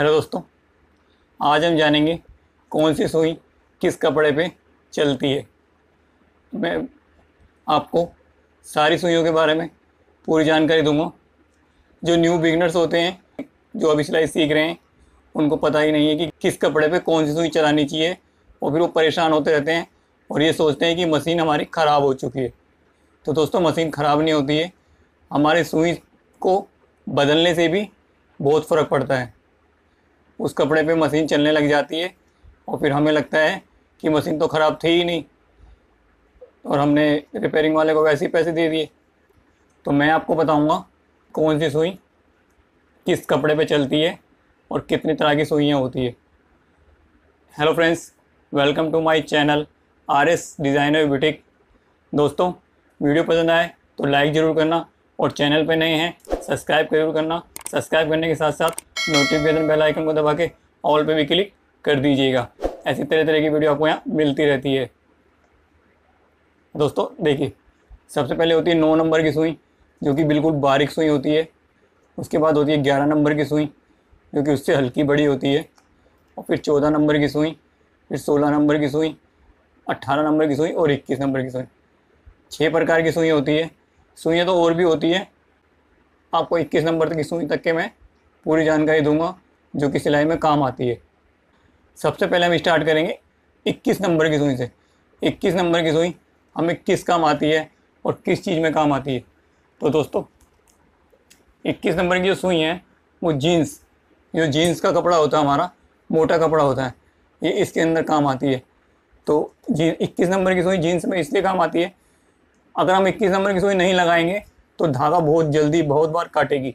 hello दोस्तों आज हम जानेंगे कौन सी सुई किस कपड़े पे चलती है तो मैं आपको सारी सुइयों के बारे में पूरी जानकारी दूंगा जो न्यू बिगनर्स होते हैं जो अभी सिलाई सीख रहे हैं उनको पता ही नहीं है कि किस कपड़े पे कौन सी सुई चलानी चाहिए और फिर वो परेशान होते रहते हैं और ये सोचते हैं कि मशीन हमारी ख़राब हो चुकी है तो दोस्तों मशीन ख़राब नहीं होती है हमारे सुई को बदलने से भी बहुत फ़र्क पड़ता है उस कपड़े पे मशीन चलने लग जाती है और फिर हमें लगता है कि मशीन तो ख़राब थी ही नहीं और हमने रिपेयरिंग वाले को वैसे ही पैसे दे दिए तो मैं आपको बताऊंगा कौन सी सुई किस कपड़े पे चलती है और कितनी तरह की सुइयाँ होती है hello friends welcome to my channel R S designer boutique दोस्तों वीडियो पसंद आए तो लाइक ज़रूर करना और चैनल पर नए हैं सब्सक्राइब जरूर करना सब्सक्राइब करने के साथ साथ नोटिफिकेशन बेल आइकन को दबा के ऑल पे भी क्लिक कर दीजिएगा ऐसी तरह तरह की वीडियो आपको यहाँ मिलती रहती है दोस्तों देखिए सबसे पहले होती है नौ नंबर की सुई जो कि बिल्कुल बारीक सुई होती है उसके बाद होती है ग्यारह नंबर की सुई जो कि उससे हल्की बड़ी होती है और फिर चौदह नंबर की सुई फिर सोलह नंबर की सुई अट्ठारह नंबर की सुई और इक्कीस नंबर की सुई छः प्रकार की सुई होती है सुइयाँ तो और भी होती है आपको इक्कीस नंबर की सुई तक के मैं पूरी जानकारी दूंगा जो कि सिलाई में काम आती है सबसे पहले हम स्टार्ट करेंगे 21 नंबर की सुई से 21 नंबर की सुई हमें किस काम आती है और किस चीज़ में काम आती है तो दोस्तों 21 नंबर की जो सुई है वो जीन्स जो जीन्स का कपड़ा होता है हमारा मोटा कपड़ा होता है ये इसके अंदर काम आती है तो जी इक्कीस नंबर की सुई जीन्स में इसलिए काम आती है अगर हम इक्कीस नंबर की सुई नहीं लगाएंगे तो धागा बहुत जल्दी बहुत बार काटेगी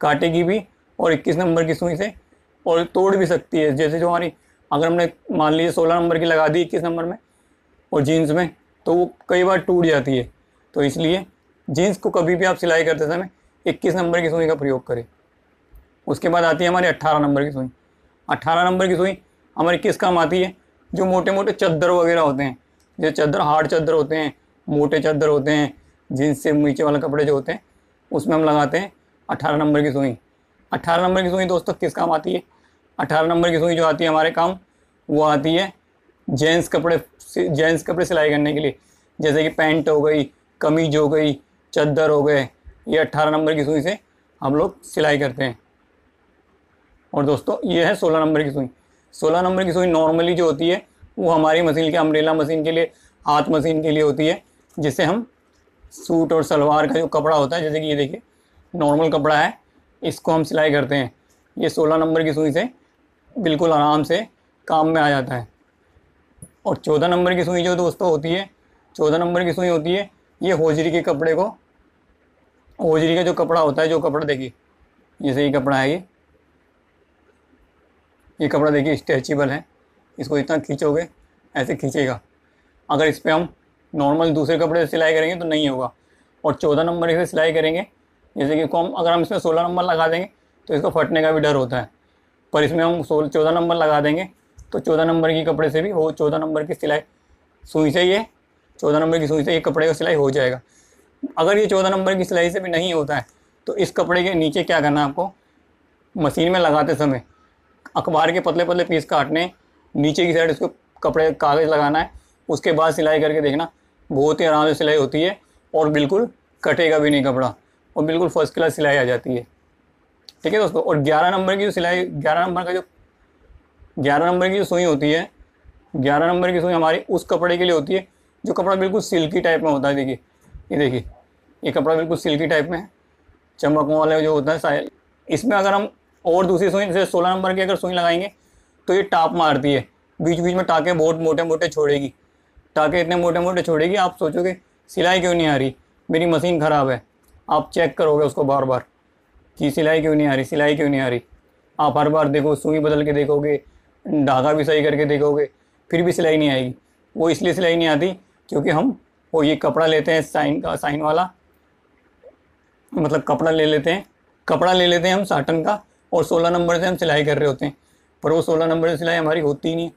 काटेगी भी और इक्कीस नंबर की सुई से और तोड़ भी सकती है जैसे जो हमारी अगर हमने मान लीजिए सोलह नंबर की लगा दी इक्कीस नंबर में और जीन्स में तो वो कई बार टूट जाती है तो इसलिए जीन्स को कभी भी आप सिलाई करते समय इक्कीस नंबर की सुई का प्रयोग करें उसके बाद आती है हमारी अट्ठारह नंबर की सुई अट्ठारह नंबर की सुई हमारी किस काम आती है जो मोटे मोटे चद्दर वगैरह होते हैं जो चद्दर हार्ड चद्दर होते हैं मोटे चद्दर होते हैं जीन्स से नीचे वाले कपड़े जो होते हैं उसमें हम लगाते हैं अट्ठारह नंबर की सुई अट्ठारह नंबर की सुई दोस्तों किस काम आती है अट्ठारह नंबर की सुई जो आती है हमारे काम वो आती है जेंट्स कपड़े जेंट्स कपड़े सिलाई करने के लिए जैसे कि पैंट हो गई कमीज हो गई चद्दर हो गए ये अट्ठारह नंबर की सुई से हम लोग सिलाई करते हैं और दोस्तों ये है सोलह नंबर की सुई सोलह नंबर की सुई नॉर्मली जो होती है वो हमारी मशीन के अम्ब्रेला मशीन के लिए हाथ मशीन के लिए होती है जिससे हम सूट और सलवार का जो कपड़ा होता है जैसे कि ये देखिए नॉर्मल कपड़ा है इसको हम सिलाई करते हैं ये सोलह नंबर की सुई से बिल्कुल आराम से काम में आ जाता है और चौदह नंबर की सुई जो दोस्तों होती है चौदह नंबर की सुई होती है ये होजरी के कपड़े को होजरी का जो कपड़ा होता है जो कपड़ा देखिए जैसे ये कपड़ा है ये ये कपड़ा देखिए स्ट्रेचबल है इसको इतना खींचोगे ऐसे खींचेगा अगर इस पर हम नॉर्मल दूसरे कपड़े से सिलाई करेंगे तो नहीं होगा और चौदह नंबर से सिलाई करेंगे जैसे कि कॉम अगर हम इसमें सोलह नंबर लगा देंगे तो इसको फटने का भी डर होता है पर इसमें हम सोल चौदह नंबर लगा देंगे तो चौदह नंबर के कपड़े से भी हो चौदह नंबर की सिलाई सुई से ये चौदह नंबर की सुई से ये कपड़े का सिलाई हो जाएगा अगर ये चौदह नंबर की सिलाई से भी नहीं होता है तो इस कपड़े के नीचे क्या करना आपको मशीन में लगाते समय अखबार के पतले पतले पीस काटने नीचे की साइड उसको कपड़े कागज़ लगाना है उसके बाद सिलाई करके देखना बहुत ही आराम से सिलाई होती है और बिल्कुल कटेगा भी नहीं कपड़ा और बिल्कुल फर्स्ट क्लास सिलाई आ जाती है ठीक है दोस्तों और ग्यारह नंबर की जो सिलाई ग्यारह नंबर का जो ग्यारह नंबर की जो सुई होती है ग्यारह नंबर की सुई हमारी उस कपड़े के लिए होती है जो कपड़ा बिल्कुल सिल्की टाइप में होता है देखिए ये देखिए ये कपड़ा बिल्कुल सिल्की टाइप में है चमकों वाला जो होता है साइल इसमें अगर हम और दूसरी सुई जैसे सोलह नंबर की अगर सुई लगाएंगे तो ये टाप मारती है बीच बीच में टाके बहुत मोटे मोटे छोड़ेगी टाके इतने मोटे मोटे छोड़ेगी आप सोचोगे सिलाई क्यों नहीं आ रही मेरी मशीन ख़राब है आप चेक करोगे उसको बार बार कि सिलाई क्यों नहीं आ रही सिलाई क्यों नहीं आ रही आप हर बार देखो सुई बदल के देखोगे धागा भी सही करके देखोगे फिर भी सिलाई नहीं आएगी वो इसलिए सिलाई नहीं आती क्योंकि हम वो ये कपड़ा लेते हैं साइन का साइन वाला मतलब कपड़ा ले लेते हैं कपड़ा ले लेते हैं हम साटन का और सोलह नंबर से हम सिलाई कर रहे होते हैं पर वो सोलह नंबर से सिलाई हमारी होती ही नहीं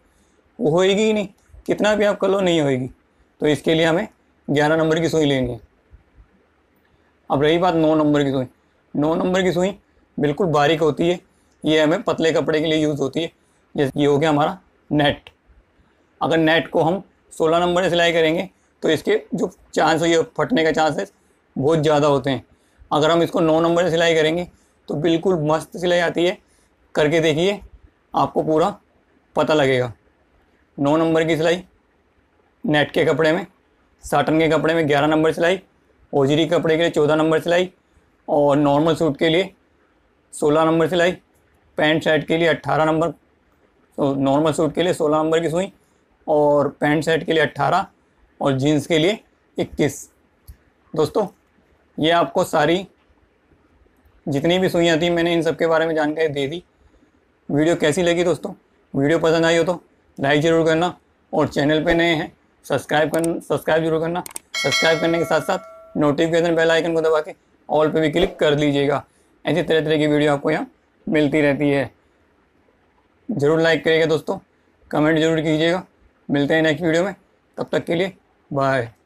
वो होएगी ही नहीं कितना भी आप कर लो नहीं होएगी तो इसके लिए हमें ग्यारह नंबर की सुई लेनी है अब रही बात नौ नंबर की सुई नौ नंबर की सुई बिल्कुल बारीक होती है ये हमें पतले कपड़े के लिए यूज़ होती है जैसे ये हो गया हमारा नेट अगर नेट को हम सोलह नंबर से सिलाई करेंगे तो इसके जो चांस ये फटने का चांसेस बहुत ज़्यादा होते हैं अगर हम इसको नौ नंबर से सिलाई करेंगे तो बिल्कुल मस्त सिलाई आती है करके देखिए आपको पूरा पता लगेगा नौ नंबर की सिलाई नेट के कपड़े में साटन के कपड़े में ग्यारह नंबर सिलाई ओजरी कपड़े के लिए चौदह नंबर सिलाई और नॉर्मल सूट के लिए सोलह नंबर सिलाई पैंट शर्ट के लिए अट्ठारह नंबर तो नॉर्मल सूट के लिए सोलह नंबर की सुई और पैंट शर्ट के लिए अट्ठारह और जीन्स के लिए इक्कीस दोस्तों ये आपको सारी जितनी भी सुइयाँ थी मैंने इन सब के बारे में जानकारी दे दी वीडियो कैसी लगी दोस्तों वीडियो पसंद आई हो तो लाइक ज़रूर करना और चैनल पे नए हैं सब्सक्राइब कर सब्सक्राइब जरूर करना सब्सक्राइब करने के साथ साथ नोटिफिकेशन बेल आइकन को दबा के ऑल पे भी क्लिक कर लीजिएगा ऐसी तरह तरह की वीडियो आपको यहाँ मिलती रहती है ज़रूर लाइक करिएगा दोस्तों कमेंट जरूर कीजिएगा मिलते हैं नेक्स्ट वीडियो में तब तक के लिए बाय